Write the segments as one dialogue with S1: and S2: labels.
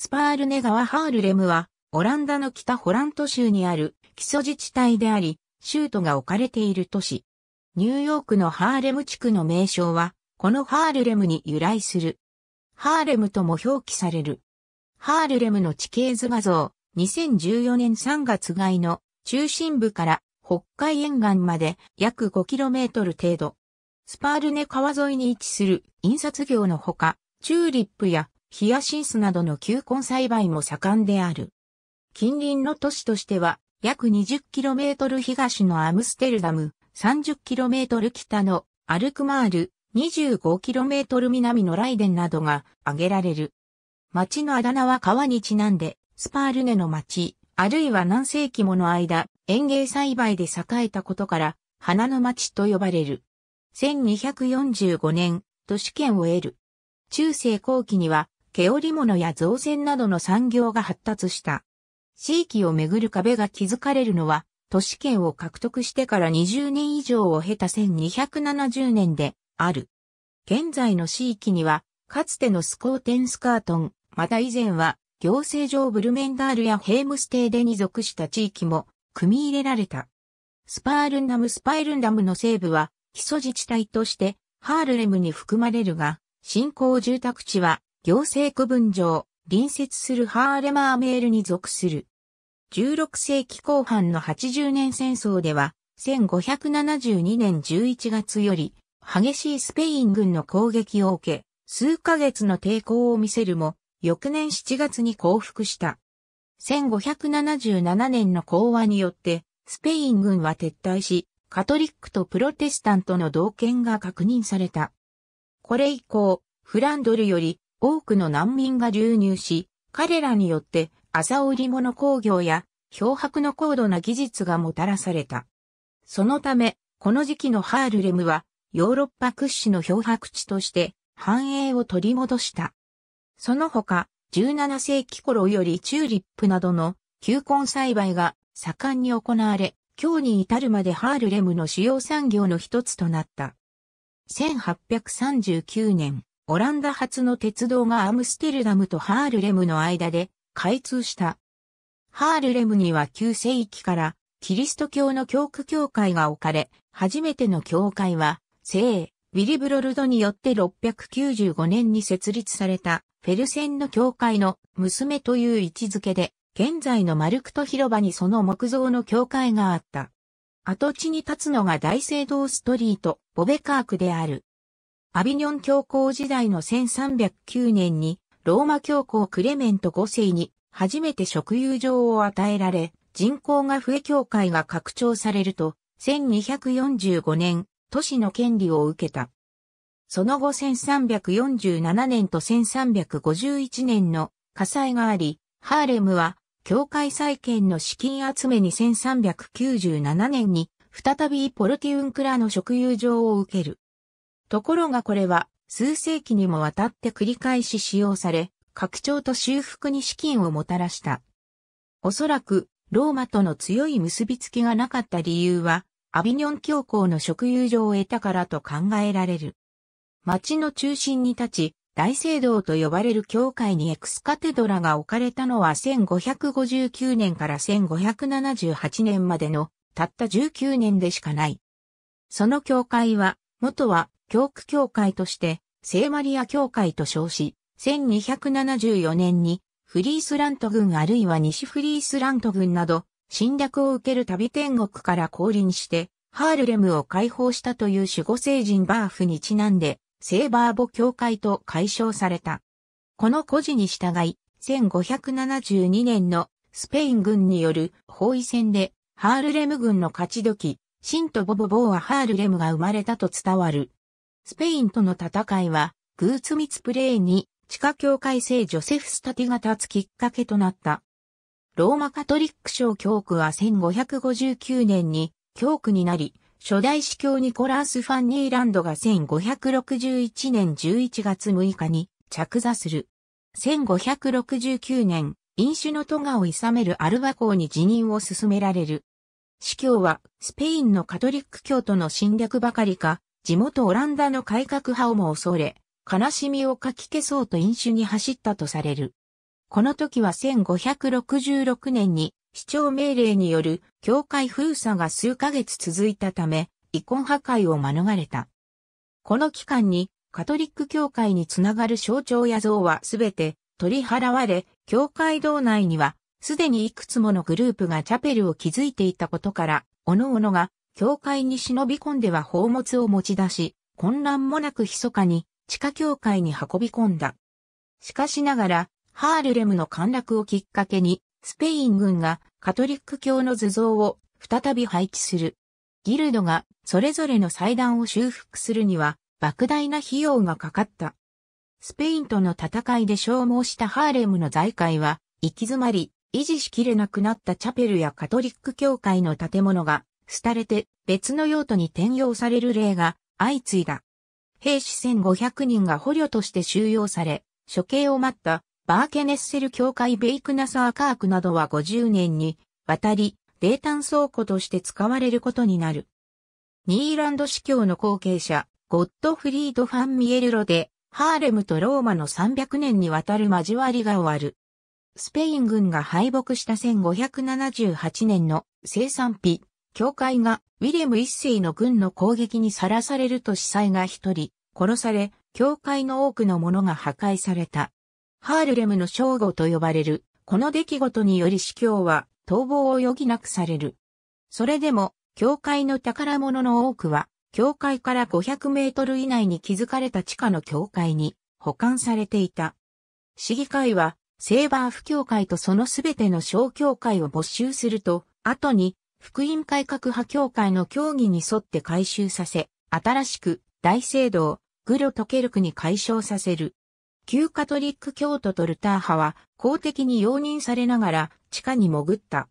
S1: スパールネ川ハールレムは、オランダの北ホラント州にある基礎自治体であり、州都が置かれている都市。ニューヨークのハーレム地区の名称は、このハールレムに由来する。ハーレムとも表記される。ハールレムの地形図画像、2014年3月外の中心部から北海沿岸まで約 5km 程度。スパールネ川沿いに位置する印刷業のほか、チューリップやヒアシンスなどの球根栽培も盛んである。近隣の都市としては、約 20km 東のアムステルダム、30km 北のアルクマール、25km 南のライデンなどが挙げられる。町のあだ名は川にちなんで、スパールネの町、あるいは何世紀もの間、園芸栽培で栄えたことから、花の町と呼ばれる。1245年、都市圏を得る。中世後期には、毛織物や造船などの産業が発達した。地域をめぐる壁が築かれるのは、都市圏を獲得してから20年以上を経た1270年である。現在の地域には、かつてのスコーテンスカートン、また以前は、行政上ブルメンダールやヘームステーデに属した地域も、組み入れられた。スパールンダムスパイルンダムの西部は、基礎自治体として、ハールレムに含まれるが、新興住宅地は行政区分上、隣接するハーレマーメールに属する。16世紀後半の80年戦争では、1572年11月より、激しいスペイン軍の攻撃を受け、数ヶ月の抵抗を見せるも、翌年7月に降伏した。1577年の講和によって、スペイン軍は撤退し、カトリックとプロテスタントの同権が確認された。これ以降、フランドルより多くの難民が流入し、彼らによって麻織物工業や漂白の高度な技術がもたらされた。そのため、この時期のハールレムはヨーロッパ屈指の漂白地として繁栄を取り戻した。その他、17世紀頃よりチューリップなどの球根栽培が盛んに行われ、今日に至るまでハールレムの主要産業の一つとなった。1839年、オランダ発の鉄道がアムステルダムとハールレムの間で開通した。ハールレムには旧世紀からキリスト教の教区教会が置かれ、初めての教会は、聖、ウィリブロルドによって695年に設立された、フェルセンの教会の娘という位置づけで、現在のマルクト広場にその木造の教会があった。跡地に立つのが大聖堂ストリート、ボベカークである。アビニョン教皇時代の1309年に、ローマ教皇クレメント5世に初めて職友状を与えられ、人口が増え教会が拡張されると、1245年、都市の権利を受けた。その後1347年と1351年の火災があり、ハーレムは教会再建の資金集めに1397年に再びポルティウンクラの職友状を受ける。ところがこれは、数世紀にもわたって繰り返し使用され、拡張と修復に資金をもたらした。おそらく、ローマとの強い結びつきがなかった理由は、アビニョン教皇の職友情を得たからと考えられる。町の中心に立ち、大聖堂と呼ばれる教会にエクスカテドラが置かれたのは1559年から1578年までのたった19年でしかない。その教会は、元は教区教会として、聖マリア教会と称し、1274年にフリースラント軍あるいは西フリースラント軍など侵略を受ける旅天国から降臨して、ハールレムを解放したという守護聖人バーフにちなんで、聖バーボ教会と解消された。この故事に従い、1572年のスペイン軍による包囲戦で、ハールレム軍の勝ち時、シンとボボボーはハールレムが生まれたと伝わるスペインとの戦いは、グーツミツプレーに地下教会聖ジョセフスタティが立つきっかけとなった。ローマカトリック小教区は1559年に教区になり、初代司教ニコラース・ファンニーランドが1561年11月6日に着座する。1569年、飲酒の都がを諌めるアルバ公に辞任を進められる。司教はスペインのカトリック教徒の侵略ばかりか、地元オランダの改革派をも恐れ、悲しみをかき消そうと飲酒に走ったとされる。この時は1566年に市長命令による教会封鎖が数ヶ月続いたため、遺婚破壊を免れた。この期間にカトリック教会につながる象徴や像はすべて取り払われ、教会道内にはすでにいくつものグループがチャペルを築いていたことから、各々が教会に忍び込んでは宝物を持ち出し、混乱もなく密かに地下教会に運び込んだ。しかしながら、ハールレムの陥落をきっかけに、スペイン軍がカトリック教の図像を再び配置する。ギルドがそれぞれの祭壇を修復するには莫大な費用がかかった。スペインとの戦いで消耗したハーレムの財界は行き詰まり、維持しきれなくなったチャペルやカトリック教会の建物が廃れて別の用途に転用される例が相次いだ。兵士1500人が捕虜として収容され、処刑を待ったバーケネッセル教会ベイクナサーカークなどは50年に渡り冷淡倉庫として使われることになる。ニーランド司教の後継者、ゴッドフリード・ファン・ミエルロで、ハーレムとローマの300年にわたる交わりが終わる。スペイン軍が敗北した1578年の生産費教会がウィレム一世の軍の攻撃にさらされると司祭が一人殺され、教会の多くのものが破壊された。ハールレムの称号と呼ばれる、この出来事により司教は逃亡を余儀なくされる。それでも、教会の宝物の多くは、教会から500メートル以内に築かれた地下の教会に保管されていた。市議会は、セーバーフ教会とそのすべての小教会を没収すると、後に福音改革派協会の協議に沿って改修させ、新しく大聖堂、グロトケルクに改称させる。旧カトリック教徒とルター派は公的に容認されながら地下に潜った。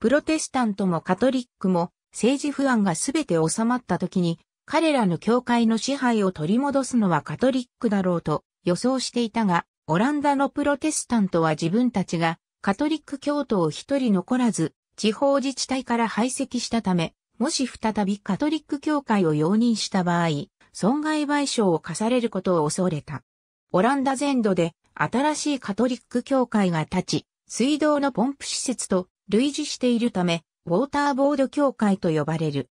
S1: プロテスタントもカトリックも政治不安がすべて収まった時に彼らの教会の支配を取り戻すのはカトリックだろうと予想していたが、オランダのプロテスタントは自分たちがカトリック教徒を一人残らず地方自治体から排斥したため、もし再びカトリック教会を容認した場合、損害賠償を課されることを恐れた。オランダ全土で新しいカトリック教会が立ち、水道のポンプ施設と類似しているため、ウォーターボード教会と呼ばれる。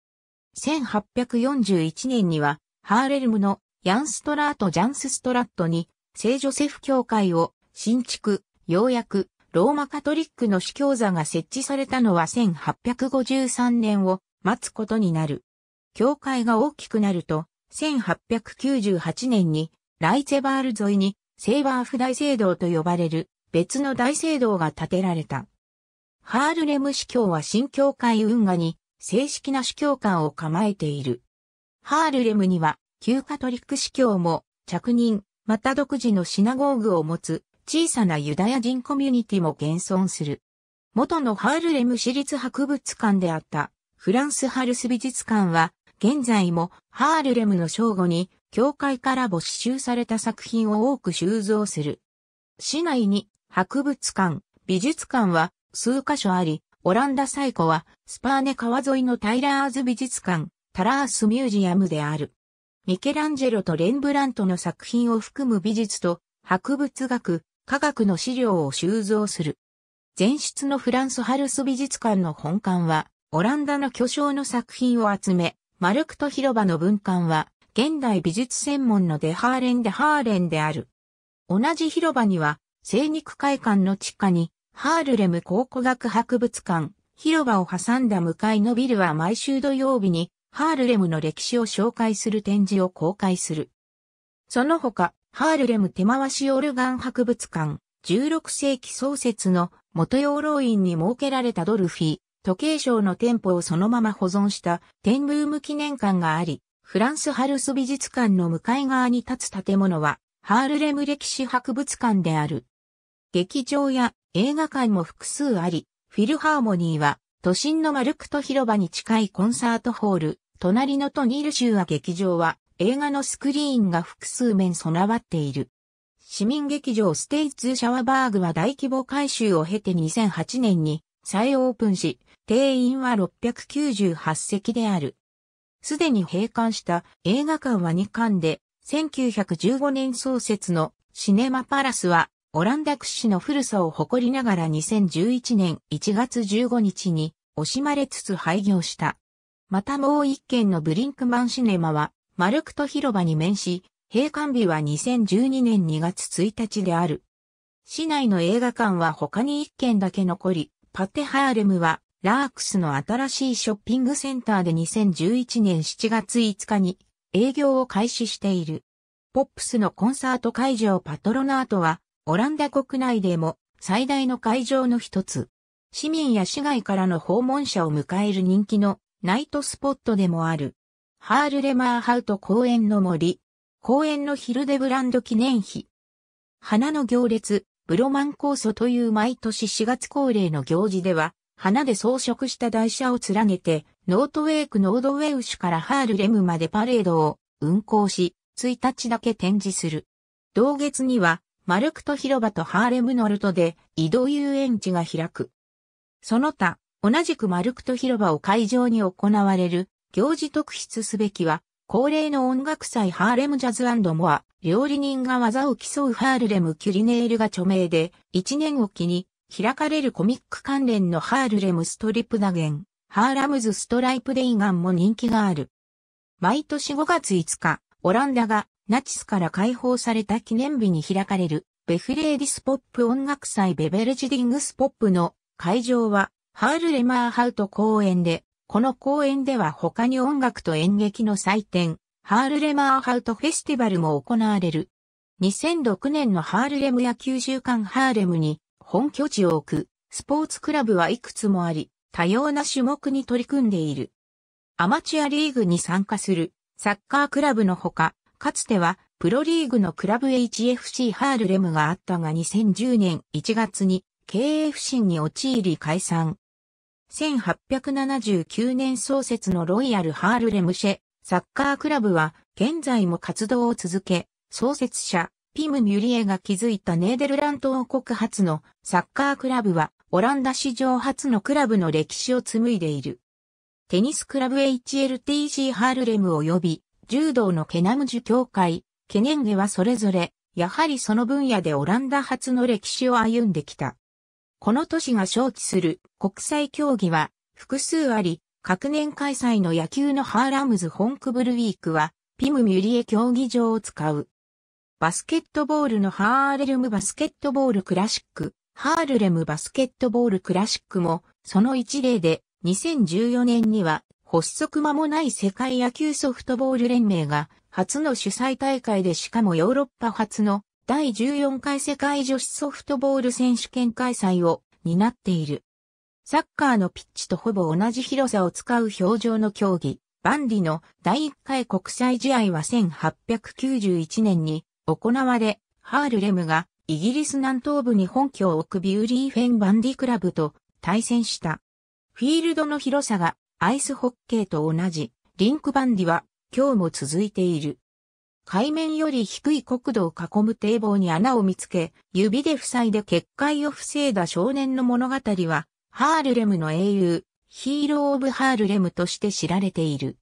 S1: 1841年には、ハーレルムのヤンストラート・ジャンスストラットに、聖ジョセフ教会を新築、ようやくローマカトリックの主教座が設置されたのは1853年を待つことになる。教会が大きくなると、1898年にライツェバール沿いにセーバーフ大聖堂と呼ばれる別の大聖堂が建てられた。ハールレム司教は新教会運河に正式な主教官を構えている。ハールレムには旧カトリック司教も着任、また独自のシナゴーグを持つ小さなユダヤ人コミュニティも現存する。元のハールレム市立博物館であったフランスハルス美術館は現在もハールレムの正午に教会から没収された作品を多く収蔵する。市内に博物館、美術館は数カ所あり、オランダ最古はスパーネ川沿いのタイラーズ美術館、タラースミュージアムである。ミケランジェロとレンブラントの作品を含む美術と博物学、科学の資料を収蔵する。前出のフランスハルス美術館の本館は、オランダの巨匠の作品を集め、マルクト広場の文館は、現代美術専門のデハーレン・デハーレンである。同じ広場には、精肉会館の地下に、ハールレム考古学博物館、広場を挟んだ向かいのビルは毎週土曜日に、ハールレムの歴史を紹介する展示を公開する。その他、ハールレム手回しオルガン博物館、16世紀創設の元養老院に設けられたドルフィ、時計賞の店舗をそのまま保存した天ブーム記念館があり、フランスハルス美術館の向かい側に立つ建物は、ハールレム歴史博物館である。劇場や映画館も複数あり、フィルハーモニーは、都心のマルクト広場に近いコンサートホール、隣のトニール州は劇場は、映画のスクリーンが複数面備わっている。市民劇場ステイツシャワバーグは大規模改修を経て2008年に再オープンし、定員は698席である。すでに閉館した映画館は2館で、1915年創設のシネマパラスはオランダ屈指の古さを誇りながら2011年1月15日に惜しまれつつ廃業した。またもう一軒のブリンクマンシネマはマルクト広場に面し、閉館日は2012年2月1日である。市内の映画館は他に1軒だけ残り、パテハーレムはラークスの新しいショッピングセンターで2011年7月5日に営業を開始している。ポップスのコンサート会場パトロナートはオランダ国内でも最大の会場の一つ。市民や市外からの訪問者を迎える人気のナイトスポットでもある。ハールレマーハウト公園の森。公園のヒルデブランド記念碑。花の行列、ブロマン酵素という毎年4月恒例の行事では、花で装飾した台車を連ねて、ノートウェイクノードウェウシュからハールレムまでパレードを運行し、1日だけ展示する。同月には、マルクト広場とハーレムノルトで移動遊園地が開く。その他、同じくマルクト広場を会場に行われる行事特筆すべきは、恒例の音楽祭ハーレムジャズモア、料理人が技を競うハーレムキュリネールが著名で、1年おきに開かれるコミック関連のハーレムストリップダゲン、ハーラムズストライプデイガンも人気がある。毎年5月5日、オランダがナチスから解放された記念日に開かれるベフレーディスポップ音楽祭ベベルジディングスポップの会場はハールレマーハウト公園でこの公演では他に音楽と演劇の祭典、ハールレマーハウトフェスティバルも行われる。2006年のハールレム野球週間ハーレムに本拠地を置くスポーツクラブはいくつもあり、多様な種目に取り組んでいる。アマチュアリーグに参加するサッカークラブのほか、かつてはプロリーグのクラブ HFC ハールレムがあったが2010年1月に経営不振に陥り解散。1879年創設のロイヤル・ハールレムシェサッカークラブは現在も活動を続け、創設者ピム・ミュリエが築いたネーデルラント王国初のサッカークラブはオランダ史上初のクラブの歴史を紡いでいる。テニスクラブ HLTC ハールレム及び柔道のケナムジュ協会、ケネンゲはそれぞれ、やはりその分野でオランダ初の歴史を歩んできた。この都市が招致する国際競技は複数あり、各年開催の野球のハーラムズ・ホンクブルウィークは、ピム・ミュリエ競技場を使う。バスケットボールのハーレルムバスケットボールクラシック、ハールレムバスケットボールクラシックも、その一例で、2014年には、発足間もない世界野球ソフトボール連盟が、初の主催大会でしかもヨーロッパ初の第14回世界女子ソフトボール選手権開催を担っている。サッカーのピッチとほぼ同じ広さを使う表情の競技、バンディの第1回国際試合は1891年に行われ、ハールレムがイギリス南東部に本拠を置くビューリーフェンバンディクラブと対戦した。フィールドの広さがアイスホッケーと同じ、リンクバンディは今日も続いている。海面より低い国土を囲む堤防に穴を見つけ、指で塞いで結界を防いだ少年の物語は、ハールレムの英雄、ヒーロー・オブ・ハールレムとして知られている。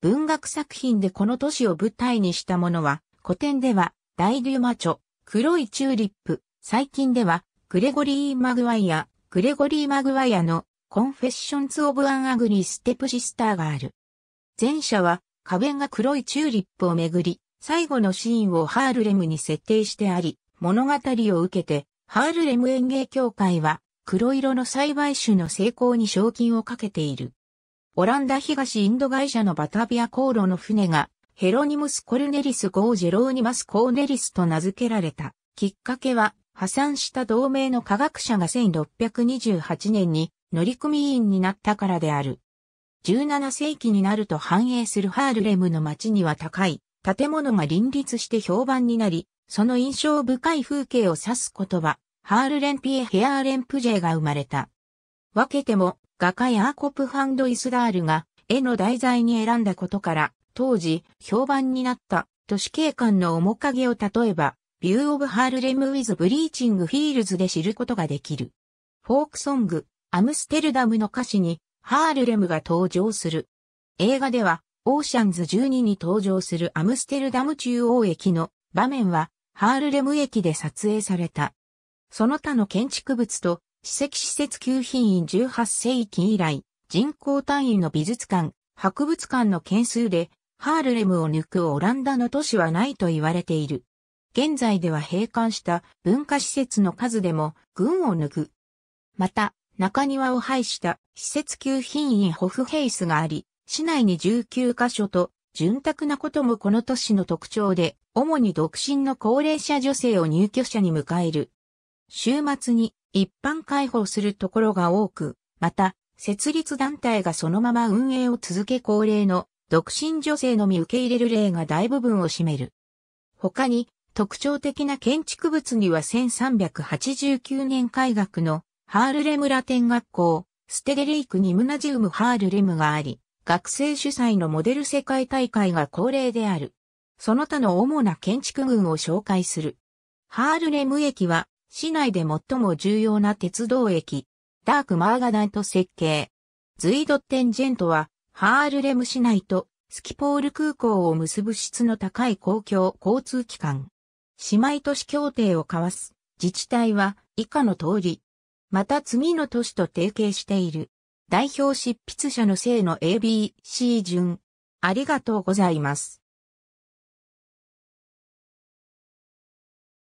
S1: 文学作品でこの都市を舞台にしたものは、古典では、ダイ・デュマチョ、黒いチューリップ、最近では、グレゴリー・マグワイア、グレゴリー・マグワイアの、コンフェッションズ・オブ・アン・アグリー・ステップ・シスターがある。前者は、壁が黒いチューリップをめぐり、最後のシーンをハールレムに設定してあり、物語を受けて、ハールレム園芸協会は、黒色の栽培種の成功に賞金をかけている。オランダ東インド会社のバタビア航路の船が、ヘロニムス・コルネリス・ゴージェローニマス・コーネリスと名付けられた。きっかけは、破産した同盟の科学者が1628年に乗組員になったからである。17世紀になると繁栄するハールレムの街には高い建物が林立して評判になり、その印象深い風景を指す言葉、ハールレンピエ・ヘアーレンプジェが生まれた。分けても、画家ヤーコプ・ハンド・イスダールが絵の題材に選んだことから、当時、評判になった都市景観の面影を例えば、ビュー・オブ・ハールレム・ウィズ・ブリーチング・フィールズで知ることができる。フォークソング、アムステルダムの歌詞に、ハールレムが登場する。映画では、オーシャンズ12に登場するアムステルダム中央駅の場面はハールレム駅で撮影された。その他の建築物と史跡施設旧品院18世紀以来、人口単位の美術館、博物館の件数で、ハールレムを抜くオランダの都市はないと言われている。現在では閉館した文化施設の数でも群を抜く。また、中庭を廃した施設級品院ホフヘイスがあり、市内に19カ所と、潤沢なこともこの都市の特徴で、主に独身の高齢者女性を入居者に迎える。週末に一般開放するところが多く、また、設立団体がそのまま運営を続け高齢の独身女性のみ受け入れる例が大部分を占める。他に、特徴的な建築物には1389年開学のハールレムラテン学校、ステデリークニムナジウムハールレムがあり、学生主催のモデル世界大会が恒例である。その他の主な建築群を紹介する。ハールレム駅は市内で最も重要な鉄道駅。ダークマーガダント設計。ズイドッテンジェントはハールレム市内とスキポール空港を結ぶ質の高い公共交通機関。姉妹都市協定を交わす自治体は以下の通り。また次の都市と提携している。代表執筆者の生の ABC 順。ありがとうございます。